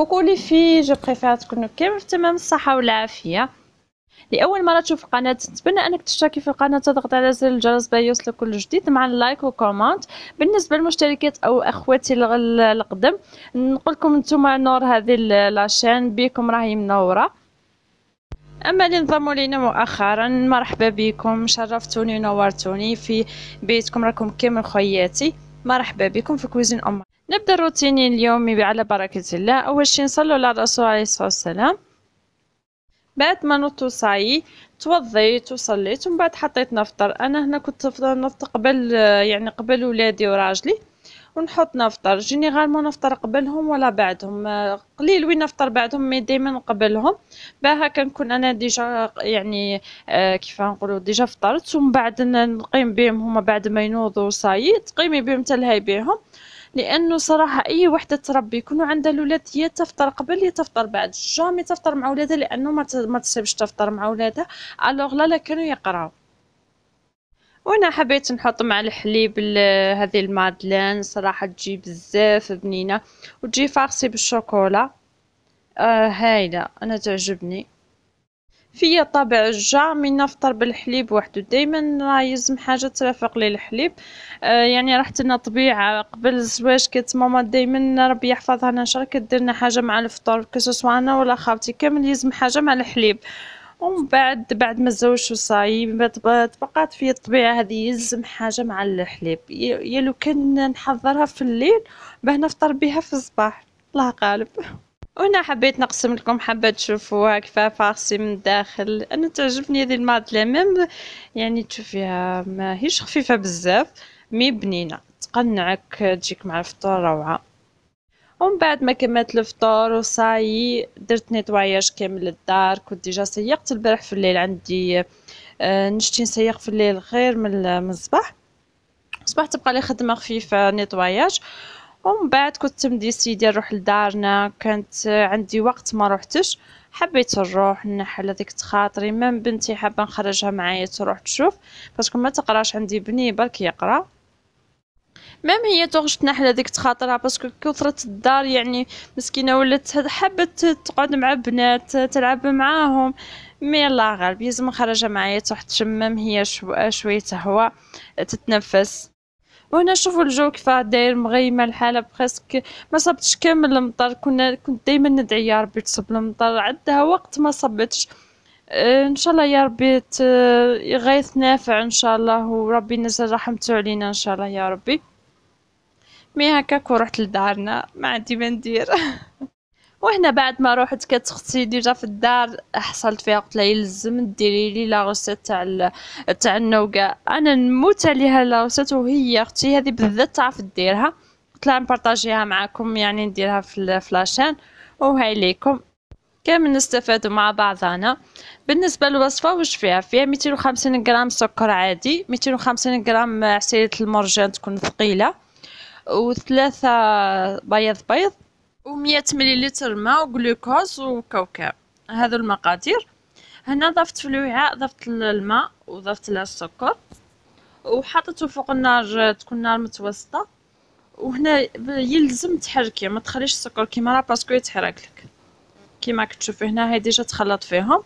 كوكو لي في جو بريفير تكونوا كامل في تمام الصحة والعافية لأول مرة تشوف القناة نتمنى أنك تشتركي في القناة تضغط على زر الجرس باش يوصلك كل جديد مع اللايك وكومنت بالنسبة للمشتركات أو أخواتي القدم نقول لكم نتوما نور هذه لاشين بيكم راهي منورة اما اللي انضموا لينا مؤخرا مرحبا بكم شرفتوني ونورتوني في بيتكم راكم كامل خوياتي مرحبا بكم في كوزين ام نبدأ روتيني اليومي على بركة الله أول شي نصلو على الرسول عليه الصلاة والسلام بعد ما نوضت توضيت وصليت ومن بعد حطيت نفطر انا هنا كنت نفطر قبل يعني قبل ولادي وراجلي ونحط نفطر جيني نفطر قبلهم ولا بعدهم قليل وين نفطر بعدهم مي دائما قبلهم بها كنكون انا ديجا يعني آه، كيف نقولوا ديجا فطرت ومن بعد نقيم بهم هما بعد ما ينوضوا صايي تقيمي بهم تلهي بهم لانه صراحه اي وحده تربي يكونوا عندها الاولاد هي تفطر قبل هي تفطر بعد جامي تفطر مع ولادها لانه ما ما تسيبش تفطر مع ولادها الوغ لا كانوا يقراو وانا حبيت نحط مع الحليب هذه المادلين صراحه تجي بزاف بنينه وتجي فارسي بالشوكولا آه هايله انا تعجبني فيا طابع من نفطر بالحليب وحده دائما راه يلزم حاجه ترافق لي الحليب آه يعني راحت لنا طبيعه قبل الزواج كانت ماما دائما ربي يحفظها شركه درنا حاجه مع الفطور كسوسوا انا ولا خالتي كامل يلزم حاجه مع الحليب ومن بعد بعد ما تزوجت وصاي تبقات في الطبيعه هذه يلزم حاجه مع الحليب يا لو كان نحضرها في الليل باه نفطر بها في الصباح الله غالب وهنا حبيت نقسم لكم حابه تشوفوها كفا فارسي من الداخل انا تعجبني هذه الماط لامام يعني تشوفيها ماهيش خفيفه بزاف مي بنينه تقنعك تجيك مع الفطور روعه ومن بعد ما كملت الفطور وصاي درت نيتواياج كامل للدار كنت ديجا سيقت البارح في الليل عندي آه، نشتي نسيق في الليل غير من الصباح الصباح تبقى لي خدمه خفيفه نيتواياج ومن بعد كنت مديسيدي نروح لدارنا كانت عندي وقت ما روحتش حبيت نروح نحل هذيك تخاطري من بنتي حابه نخرجها معايا تروح تشوف باسكو ما تقراش عندي بني برك يقرا مام هي تغش تنحل هذيك تخاطرها باسكو كثرة الدار يعني مسكينة ولات حبت تقعد مع بنات تلعب معاهم مي الله غالب يزم نخرجها معايا تروح تشمم هي شو شوية هوا تتنفس وهنا شوفوا الجو كيفاه داير مغيمه الحاله بريسك ما صبتش كامل المطر كنا كنت دائما ندعي يا ربي تصب المطر عندها وقت ما صبتش آه، ان شاء الله يا ربي غيث نافع ان شاء الله وربي ينزل رحمته علينا ان شاء الله يا ربي مي هكاك ورحت لدارنا ما عندي ما ندير وهنا بعد ما روحت كتختي ديجا في الدار حصلت فيها قلت لها يلزم ديري لي لا روسيت تاع تاع النوكا انا نموت عليها لا روسيت وهي اختي هذه بالذات تعرف ديرها قلت لها نبارطاجيها معاكم يعني نديرها في الفلاشان وهاي ليكم كامل نستفادوا مع بعضنا بالنسبه للوصفه واش فيها فيها 250 غرام سكر عادي 250 غرام عسيرة المرجان تكون ثقيله وثلاثه بيض بيض و100 مليلتر ماء وجلوكوز وكوكب هذو المقادير هنا ضفت في الوعاء ضفت الماء وضفت لها السكر وحطيته فوق النار تكون نار متوسطه وهنا يلزم تحركي ما تخليش السكر كيما راه باسكو يتحرك لك كيما كتشوفي هنا هي ديجا تخلط فيهم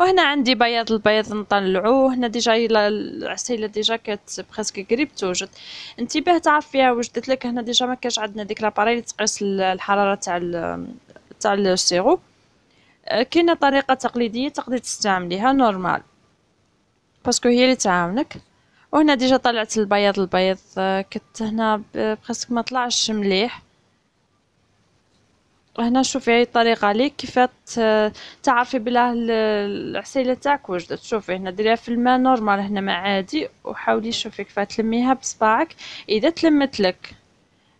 وهنا عندي بياض البياض نطلعوه هنا ديجا الا العسيله ديجا كات بريسك قريب توجد انتباه تعرف فيها وجدت لك هنا ديجا ما كاش عندنا ديك لاباري اللي تقيس الحراره تاع تاع السيرو آه، كاينه طريقه تقليديه تقدر تستعمليها نورمال باسكو هي اللي تعاونك وهنا ديجا طلعت البياض البياض آه، كت هنا بريسك ما طلعش مليح هنا شوفي هاي الطريقه ليك كيف تعرفي بلا العسيله تاعك وجدت شوفي هنا ديريها في الماء نورمال هنا ما عادي وحاولي شوفي كيف تلميها بصباعك اذا تلمت لك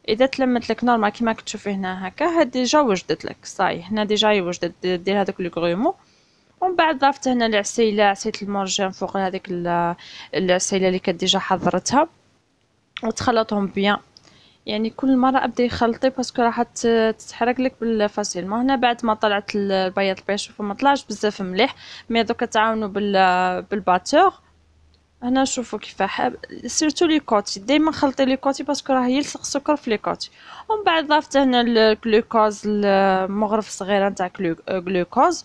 اذا تلمت لك نورمال كيما كتشوفي هنا هكا هاد ديجا وجدت لك صاي هنا ديجا وجدت دير هذوك الكغيمو ومن بعد ضافت هنا العسيله عسيله المرجان فوق هذيك العسيله اللي كديجا ديجا حضرتها وتخلطهم بيان يعني كل مرة ابدا يخلطي باسكو راح تتحرك لك بالفاصيل ما هنا بعد ما طلعت البياض البيض ما طلعش بزاف مليح مي دوكا تعاونوا بالباتور هنا شوفوا كيف حاب سيرتو لي كوتي ديما خلطي لي كوتي باسكو راه يلصق السكر في لي كوتي ومن بعد ضافت هنا الجلوكوز المغرف صغيره نتاع جلوكوز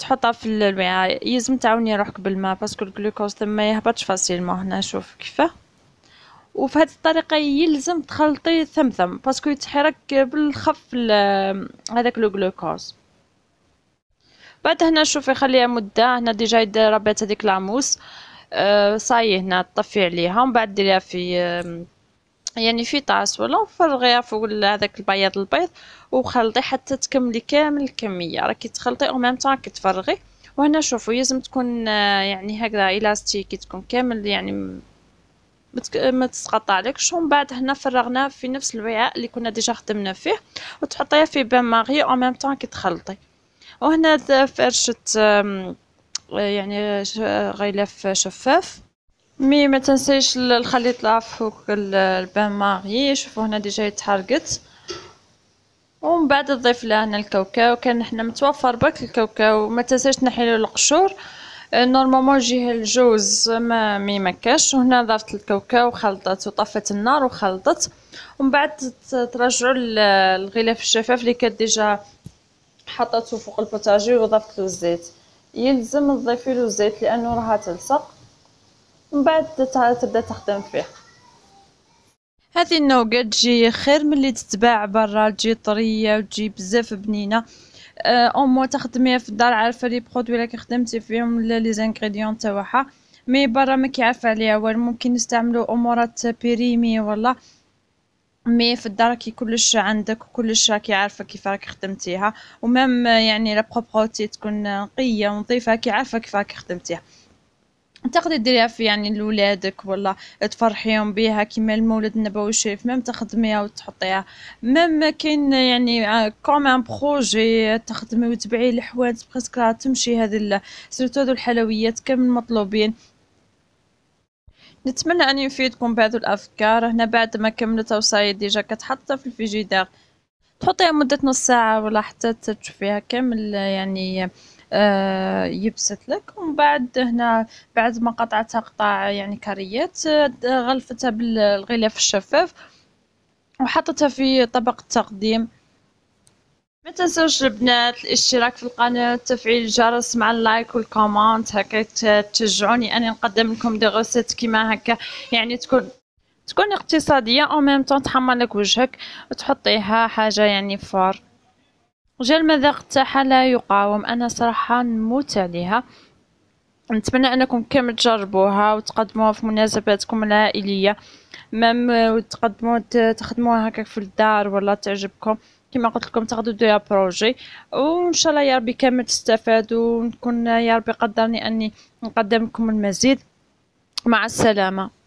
تحطها في الوعاء يلزم تعاوني روحك بالماء باسكو الجلوكوز تما يهبطش ما هنا شوف كيفاه وفي هذه الطريقه يلزم تخلطي ثمثم باسكو يتحرك بالخف هذاك لو جلوكوز بعد هنا شوفي خليها مده هنا ديجا يدير ربات هذيك العموس آه، صاي هنا طفي عليها ومن بعد ديريها في يعني في طاس ولا فرغيها فوق هذاك البياض البيض وخلطي حتى تكملي كامل الكميه راكي تخلطي او ميم طون كتفرغي وهنا شوفوا لازم تكون آه، يعني هكذا الاستيكي تكون كامل يعني ما تسقطالكش ومن بعد هنا فرغناه في نفس الوعاء اللي كنا ديجا خدمنا فيه وتحطيه في بان ماغي او ميم طون كي تخلطي وهنا فرشه يعني غلاف شفاف مي ما تنسيش الخليط لا فوق البان ماغي شوفوا هنا ديجا يتحرقت ومن بعد تضيف لها هنا الكاوكاو كان حنا متوفر برك الكاوكاو ما تنسيش تنحي له القشور أه، نورمالمون جيه الجوز ما ميمكاش وهنا ضافت الكاوكاو وخلطت وطفت النار وخلطت ومن بعد ترجعوا الغلاف الشفاف اللي كان ديجا حطته فوق البوتاجي وضفت له الزيت يلزم تضيفي له الزيت لانه راها تلصق من بعد تبدا تخدم فيه هذه النوقه تجي خير من اللي تتباع برا تجي طريه وتجي بزاف بنينه اومو تخدميها في الدار عارفه لي برودوي اللي خدمتي فيهم ولا لي زانغريديون تاعها مي برا ما كيعرف عليها والو ممكن نستعملو امورات بيريمي ولا مي في الدار كي كلش عندك وكلش راكي عارفه كيف راك خدمتيها ومام يعني لا بروبرتي تكون نقيه ونظيفه كي عارفه كيف راك خدمتيها تاخذي ديريها في يعني لولادك ولا تفرحيهم بها كيما المولد النبوي الشريف ميم تخدميها وتحطيها ميم كاين يعني كوم ان بروجي تخدمي وتبيعي الحوانت بريسك راه تمشي هذه سيرتو هذو الحلويات كامل مطلوبين نتمنى ان يفيدكم بهذو الافكار هنا بعد ما كملت وصاي ديجا كتحطها في الفيجيدار تحطيها مدة نص ساعة ولا حتى تشوفيها كامل يعني آه، يبست لك ومن بعد هنا بعد ما قطعتها قطع يعني كريات آه، غلفتها بالغلاف الشفاف وحطتها في طبق التقديم ما تنسوش البنات الاشتراك في القناة تفعيل الجرس مع اللايك والكومنت هكا تشجعوني اني نقدم لكم دي غوسيت كيما هكا يعني تكون تكون اقتصادية او ميم طون تحمر لك وجهك وتحطيها حاجة يعني فور جا المذاق تاعها لا يقاوم انا صراحه نموت عليها نتمنى انكم كامل تجربوها وتقدموها في مناسباتكم العائليه مام وتقدموا تخدموها هكاك في الدار ولا تعجبكم كما قلت لكم تاخذوا ديال بروجي وان شاء الله يا ربي كامل تستفادوا ونكون يا ربي قدرني اني نقدم لكم المزيد مع السلامه